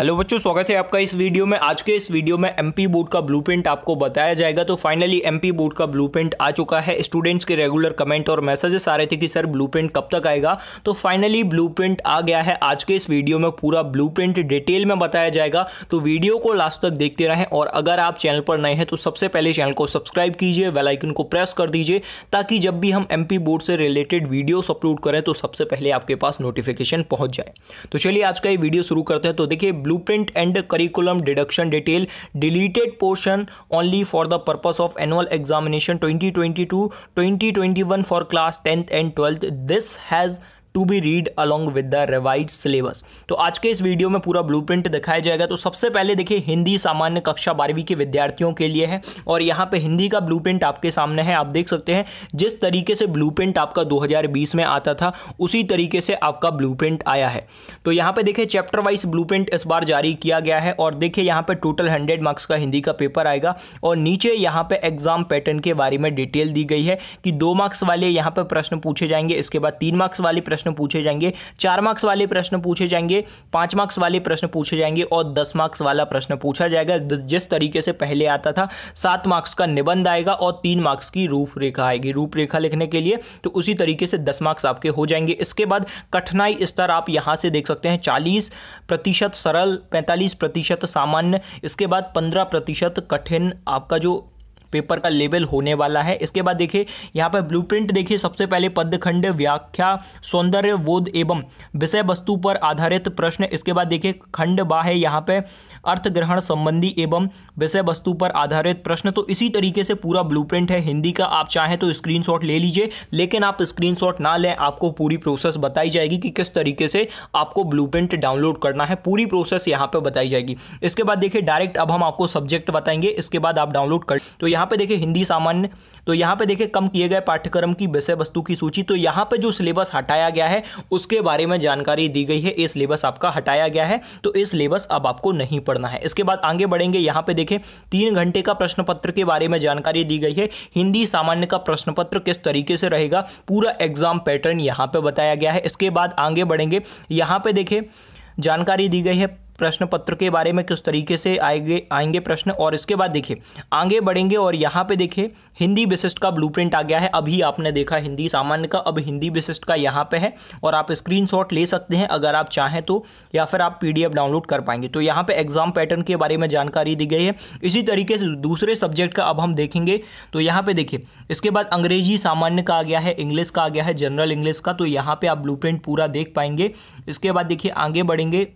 Hello बच्चों स्वागत है आपका इस वीडियो में आज के इस वीडियो में एमपी बोर्ड का ब्लूप्रिंट आपको बताया जाएगा तो फाइनली एमपी बोर्ड का ब्लूप्रिंट आ चुका है स्टूडेंट्स के रेगुलर कमेंट और मैसेजेस आ रहे थे कि सर ब्लूप्रिंट कब तक आएगा तो फाइनली ब्लूप्रिंट आ गया है आज के इस वीडियो में पूरा ब्लू डिटेल में बताया जाएगा तो वीडियो को लास्ट तक देखते रहें और अगर आप चैनल पर नए हैं तो सबसे पहले चैनल को सब्सक्राइब कीजिए वेलाइकन को प्रेस कर दीजिए ताकि जब भी हम एम बोर्ड से रिलेटेड वीडियोस अपलोड करें तो सबसे पहले आपके पास नोटिफिकेशन पहुँच जाए तो चलिए आज का ये वीडियो शुरू करते हैं तो देखिए blueprint and curriculum deduction detail deleted portion only for the purpose of annual examination 2022-2021 for class 10th and 12th. This has to be read along with the revise syllabus तो आज के इस वीडियो में पूरा प्रिंट दिखाया जाएगा तो सबसे पहले देखिए हिंदी सामान्य कक्षा बारहवीं के विद्यार्थियों के लिए है और यहाँ पे हिंदी का प्रिंट आपके सामने है आप देख सकते हैं जिस तरीके से प्रिंट आपका बीस में आता था उसी तरीके से आपका प्रिंट आया है तो यहाँ पे देखिए चैप्टर वाइज प्रिंट इस बार जारी किया गया है और देखिए यहाँ पे टोटल हंड्रेड मार्क्स का हिंदी का पेपर आएगा और नीचे यहाँ पे एग्जाम पैटर्न के बारे में डिटेल दी गई है कि दो मार्क्स वाले यहाँ पे प्रश्न पूछे जाएंगे इसके बाद तीन मार्क्स वाले प्रश्न प्रश्न पूछे जाएंगे चार मार्क्स वाले प्रश्न पूछे जाएंगे पांच मार्क्स वाले प्रश्न पूछे जाएंगे और दस मार्क्स वाला प्रश्न पूछा जाएगा जिस तरीके से पहले आता था सात मार्क्स का निबंध आएगा और तीन मार्क्स की रूपरेखा आएगी रूपरेखा लिखने के लिए तो उसी तरीके से दस मार्क्स आपके हो जाएंगे इसके बाद कठिनाई स्तर आप यहां से देख सकते हैं चालीस प्रतिशत सरल पैंतालीस प्रतिशत सामान्य इसके बाद पंद्रह प्रतिशत कठिन आपका जो पेपर का लेवल होने वाला है इसके बाद देखिए यहाँ पर ब्लू देखिए सबसे पहले पदखंड व्याख्या सौंदर्य बोध एवं विषय वस्तु पर आधारित प्रश्न इसके बाद देखिए खंड बा है यहाँ पे ग्रहण संबंधी एवं विषय वस्तु पर आधारित प्रश्न तो इसी तरीके से पूरा ब्लू है हिंदी का आप चाहें तो स्क्रीन ले लीजिए लेकिन आप स्क्रीन ना लें आपको पूरी प्रोसेस बताई जाएगी कि किस तरीके से आपको ब्लू डाउनलोड करना है पूरी प्रोसेस यहाँ पर बताई जाएगी इसके बाद देखिए डायरेक्ट अब हम आपको सब्जेक्ट बताएंगे इसके बाद आप डाउनलोड कर तो यहाँ यहाँ पे देखिए हिंदी सामान्य तो यहाँ पे देखिए कम किए गए पाठ्यक्रम की विषय वस्तु की सूची तो यहाँ पे जो सिलेबस हटाया गया है उसके बारे में जानकारी दी गई है ये सिलेबस आपका हटाया गया है तो ये सिलेबस अब आपको नहीं पढ़ना है इसके बाद आगे बढ़ेंगे यहाँ पे देखें तीन घंटे का प्रश्न पत्र के बारे में जानकारी दी गई है हिंदी सामान्य का प्रश्न पत्र किस तरीके से रहेगा पूरा एग्जाम पैटर्न यहाँ पर बताया गया है इसके बाद आगे बढ़ेंगे यहाँ पर देखें जानकारी दी गई है प्रश्न पत्र के बारे में किस तरीके से आएंगे आएंगे प्रश्न और इसके बाद देखिए आगे बढ़ेंगे और यहाँ पे देखिए हिंदी विशिष्ट का ब्लू आ गया है अभी आपने देखा हिंदी सामान्य का अब हिंदी विशिष्ट का यहाँ पे है और आप स्क्रीन ले सकते हैं अगर आप चाहें तो या फिर आप पी डाउनलोड कर पाएंगे तो यहाँ पर एग्जाम पैटर्न के बारे में जानकारी दी गई है इसी तरीके से दूसरे सब्जेक्ट का अब हम देखेंगे तो यहाँ पर देखिए इसके बाद अंग्रेजी सामान्य का आ गया है इंग्लिश का आ गया है जनरल इंग्लिश का तो यहाँ पे आप ब्लूप्रिंट पूरा देख पाएंगे इसके बाद देखिए आगे बढ़ेंगे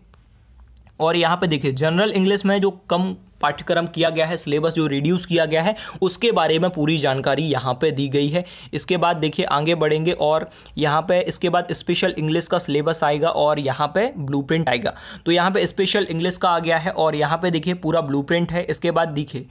और यहाँ पे देखिए जनरल इंग्लिश में जो कम पाठ्यक्रम किया गया है सिलेबस जो रिड्यूस किया गया है उसके बारे में पूरी जानकारी यहाँ पर दी गई है इसके बाद देखिए आगे बढ़ेंगे और यहाँ पर इसके बाद स्पेशल इंग्लिश का सिलेबस आएगा और यहाँ पर ब्लू आएगा तो यहाँ पर स्पेशल इंग्लिश का आ गया है और यहाँ पर देखिए पूरा ब्लू है इसके बाद देखिए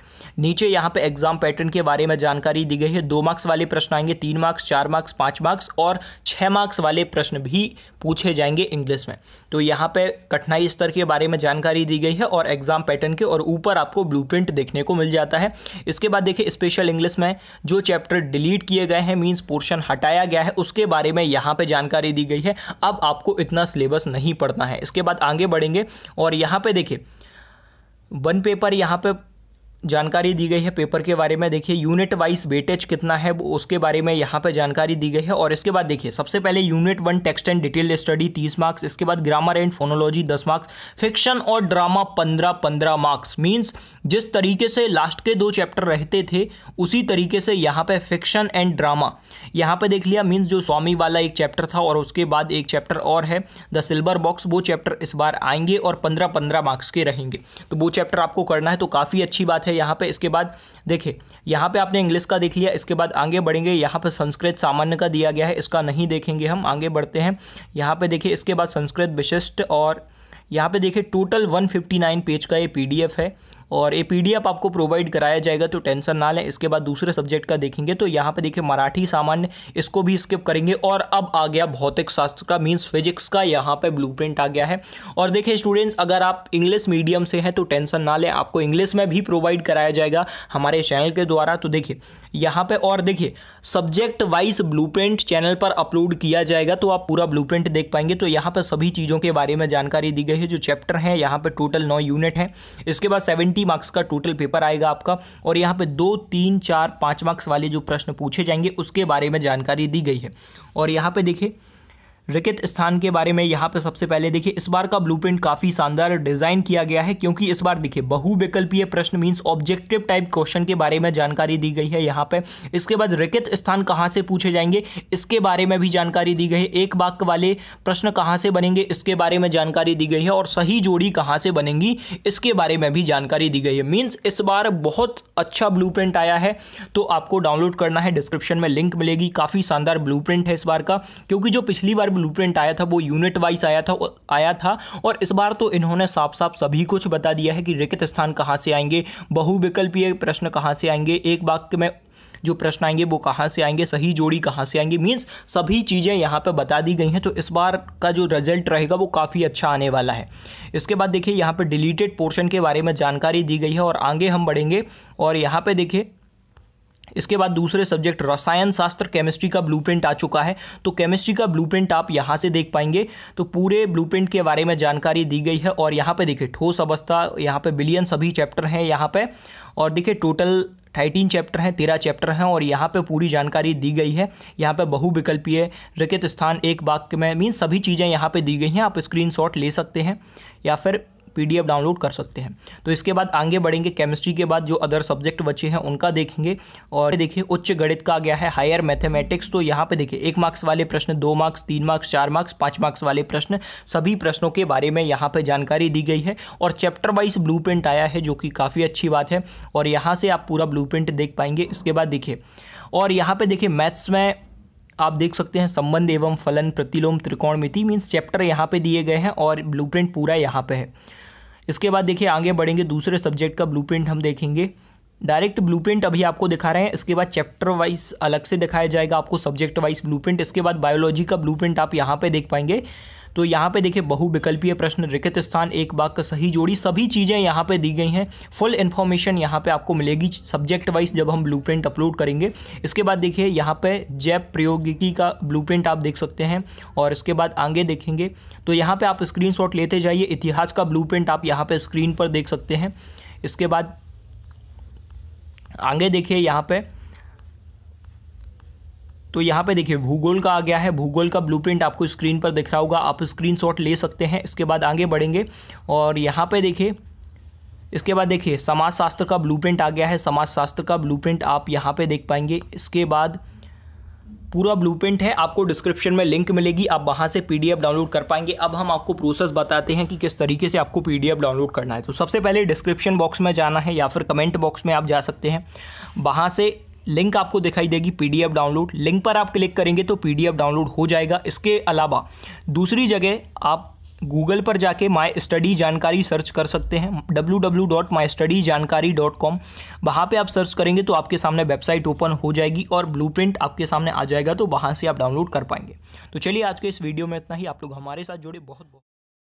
नीचे यहाँ पर एग्जाम पैटर्न के बारे में जानकारी दी गई है दो मार्क्स वाले प्रश्न आएंगे तीन मार्क्स चार मार्क्स पाँच मार्क्स और छः मार्क्स वाले प्रश्न भी पूछे जाएंगे इंग्लिश में तो यहाँ पे कठिनाई स्तर के बारे में जानकारी दी गई है और एग्जाम पैटर्न के और ऊपर आपको ब्लूप्रिंट देखने को मिल जाता है इसके बाद देखिए स्पेशल इंग्लिश में जो चैप्टर डिलीट किए गए हैं मीन्स पोर्शन हटाया गया है उसके बारे में यहाँ पर जानकारी दी गई है अब आपको इतना सिलेबस नहीं पढ़ना है इसके बाद आगे बढ़ेंगे और यहाँ पर देखिए वन पेपर यहाँ पे जानकारी दी गई है पेपर के बारे में देखिए यूनिट वाइज वेटेज कितना है उसके बारे में यहाँ पे जानकारी दी गई है और इसके बाद देखिए सबसे पहले unit one text and detail study तीस मार्क्स इसके बाद ग्रामर एंड फोनोलॉजी दस मार्क्स फिक्शन और ड्रामा पंद्रह पंद्रह मार्क्स मीन्स जिस तरीके से लास्ट के दो चैप्टर रहते थे उसी तरीके से यहाँ पर फिक्शन एंड ड्रामा यहाँ पर देख लिया मीन्स जो स्वामी वाला एक चैप्टर था और उसके बाद एक चैप्टर और है द सिल्वर बॉक्स वो चैप्टर इस बार आएंगे और पंद्रह पंद्रह मार्क्स के रहेंगे तो वो चैप्टर आपको करना है तो काफ़ी अच्छी बात है है यहाँ पे इसके बाद देखिए यहाँ पे आपने इंग्लिश का देख लिया इसके बाद आगे बढ़ेंगे यहाँ पे संस्कृत सामान्य का दिया गया है इसका नहीं देखेंगे हम आगे बढ़ते हैं यहाँ पे देखिए इसके बाद संस्कृत विशिष्ट और यहाँ पे देखिए टोटल 159 पेज का ये पीडीएफ है और ये पीडीएफ आपको प्रोवाइड कराया जाएगा तो टेंशन ना लें इसके बाद दूसरे सब्जेक्ट का देखेंगे तो यहाँ पे देखिए मराठी सामान्य इसको भी स्किप करेंगे और अब आ गया भौतिक शास्त्र का मीन्स फिजिक्स का यहाँ पे ब्लू आ गया है और देखिए स्टूडेंट्स अगर आप इंग्लिश मीडियम से हैं तो टेंशन ना लें आपको इंग्लिश में भी प्रोवाइड कराया जाएगा हमारे चैनल के द्वारा तो देखिए यहाँ पे और देखिए सब्जेक्ट वाइज ब्लूप्रिंट चैनल पर अपलोड किया जाएगा तो आप पूरा ब्लूप्रिंट देख पाएंगे तो यहाँ पर सभी चीज़ों के बारे में जानकारी दी गई है जो चैप्टर हैं यहाँ पर टोटल नौ यूनिट हैं इसके बाद सेवेंटी ट्वेंटी मार्क्स का टोटल पेपर आएगा आपका और यहाँ पे दो तीन चार पाँच मार्क्स वाले जो प्रश्न पूछे जाएंगे उसके बारे में जानकारी दी गई है और यहाँ पे देखिए रिकित स्थान के बारे में यहाँ पे सबसे पहले देखिए इस बार का ब्लूप्रिंट काफ़ी शानदार डिज़ाइन किया गया है क्योंकि इस बार देखिए बहुविकल्पीय प्रश्न मीन्स ऑब्जेक्टिव टाइप क्वेश्चन के बारे में जानकारी दी गई है यहाँ पे इसके बाद रिकित स्थान कहाँ से पूछे जाएंगे इसके बारे में भी जानकारी दी गई है एक वाक्य वाले प्रश्न कहाँ से बनेंगे इसके बारे में जानकारी दी गई है और सही जोड़ी कहाँ से बनेंगी इसके बारे में भी जानकारी दी गई है मीन्स इस बार बहुत अच्छा ब्लू आया है तो आपको डाउनलोड करना है डिस्क्रिप्शन में लिंक मिलेगी काफ़ी शानदार ब्लू है इस बार का क्योंकि जो पिछली बार ब्लूप्रिंट आया था वो यूनिट वाइज आया था आया था और इस बार तो इन्होंने साफ साफ सभी कुछ बता दिया है कि रिक्त स्थान कहाँ से आएंगे बहुविकल्पीय प्रश्न कहाँ से आएंगे एक वाक्य में जो प्रश्न आएंगे वो कहाँ से आएंगे सही जोड़ी कहाँ से आएंगे मीन्स सभी चीज़ें यहाँ पर बता दी गई हैं तो इस बार का जो रिजल्ट रहेगा वो काफ़ी अच्छा आने वाला है इसके बाद देखिए यहाँ पर डिलीटेड पोर्शन के बारे में जानकारी दी गई है और आगे हम बढ़ेंगे और यहाँ पर देखिए इसके बाद दूसरे सब्जेक्ट रसायन शास्त्र केमिस्ट्री का ब्लू आ चुका है तो केमिस्ट्री का ब्लू आप यहाँ से देख पाएंगे तो पूरे ब्लू के बारे में जानकारी दी गई है और यहाँ पर देखिए ठोस अवस्था यहाँ पर बिलियन सभी चैप्टर हैं यहाँ पर और देखिए टोटल थर्टीन चैप्टर हैं तेरह चैप्टर हैं और यहाँ पे पूरी जानकारी दी गई है यहाँ पे बहुविकल्पीय रिकित स्थान एक वाक्य में मीन सभी चीज़ें यहाँ पे दी गई हैं आप स्क्रीनशॉट ले सकते हैं या फिर पी डाउनलोड कर सकते हैं तो इसके बाद आगे बढ़ेंगे केमिस्ट्री के बाद जो अदर सब्जेक्ट बचे हैं उनका देखेंगे और देखिए उच्च गणित का आ गया है हायर मैथमेटिक्स तो यहाँ पे देखिए एक मार्क्स वाले प्रश्न दो मार्क्स तीन मार्क्स चार मार्क्स पाँच मार्क्स वाले प्रश्न सभी प्रश्नों के बारे में यहाँ पर जानकारी दी गई है और चैप्टर वाइज ब्लू आया है जो कि काफ़ी अच्छी बात है और यहाँ से आप पूरा ब्लू देख पाएंगे इसके बाद देखिए और यहाँ पर देखिए मैथ्स में आप देख सकते हैं संबंध एवं फलन प्रतिलोम त्रिकोण मिति मीन्स चैप्टर यहाँ पे दिए गए हैं और ब्लूप्रिंट पूरा यहाँ पे है इसके बाद देखिए आगे बढ़ेंगे दूसरे सब्जेक्ट का ब्लू हम देखेंगे डायरेक्ट ब्लू अभी आपको दिखा रहे हैं इसके बाद चैप्टर वाइज अलग से दिखाया जाएगा आपको सब्जेक्ट वाइज ब्लू इसके बाद बायोलॉजी का ब्लू आप यहाँ पे देख पाएंगे तो यहाँ पे देखिए बहुविकल्पीय प्रश्न रिक्त स्थान एक बाग का सही जोड़ी सभी चीज़ें यहाँ पे दी गई हैं फुल इन्फॉर्मेशन यहाँ पे आपको मिलेगी सब्जेक्ट वाइज जब हम ब्लू अपलोड करेंगे इसके बाद देखिए यहाँ पे जैव प्रयोगिकी का ब्लू आप देख सकते हैं और इसके बाद आगे देखेंगे तो यहाँ पर आप स्क्रीन लेते जाइए इतिहास का ब्लू आप यहाँ पर स्क्रीन पर देख सकते हैं इसके बाद आगे देखिए यहाँ पर तो यहाँ पे देखिए भूगोल का आ गया है भूगोल का ब्लूप्रिंट आपको स्क्रीन पर दिख रहा होगा आप स्क्रीनशॉट ले सकते हैं इसके बाद आगे बढ़ेंगे और यहाँ पे देखिए इसके बाद देखिए समाजशास्त्र का ब्लूप्रिंट आ गया है समाजशास्त्र का ब्लूप्रिंट आप यहाँ पे देख पाएंगे इसके बाद पूरा ब्लूप्रिंट है आपको डिस्क्रिप्शन में लिंक मिलेगी आप वहाँ से पी डाउनलोड कर पाएंगे अब हम आपको प्रोसेस बताते हैं कि किस तरीके से आपको पी डाउनलोड करना है तो सबसे पहले डिस्क्रिप्शन बॉक्स में जाना है या फिर कमेंट बॉक्स में आप जा सकते हैं वहाँ से लिंक आपको दिखाई देगी पीडीएफ डाउनलोड लिंक पर आप क्लिक करेंगे तो पीडीएफ डाउनलोड हो जाएगा इसके अलावा दूसरी जगह आप गूगल पर जाके माई स्टडी जानकारी सर्च कर सकते हैं W W dot my study जानकारी कॉम वहाँ पर आप सर्च करेंगे तो आपके सामने वेबसाइट ओपन हो जाएगी और ब्लूप्रिंट आपके सामने आ जाएगा तो वहाँ से आप डाउनलोड कर पाएंगे तो चलिए आज के इस वीडियो में इतना ही आप लोग हमारे साथ जुड़े बहुत बहुत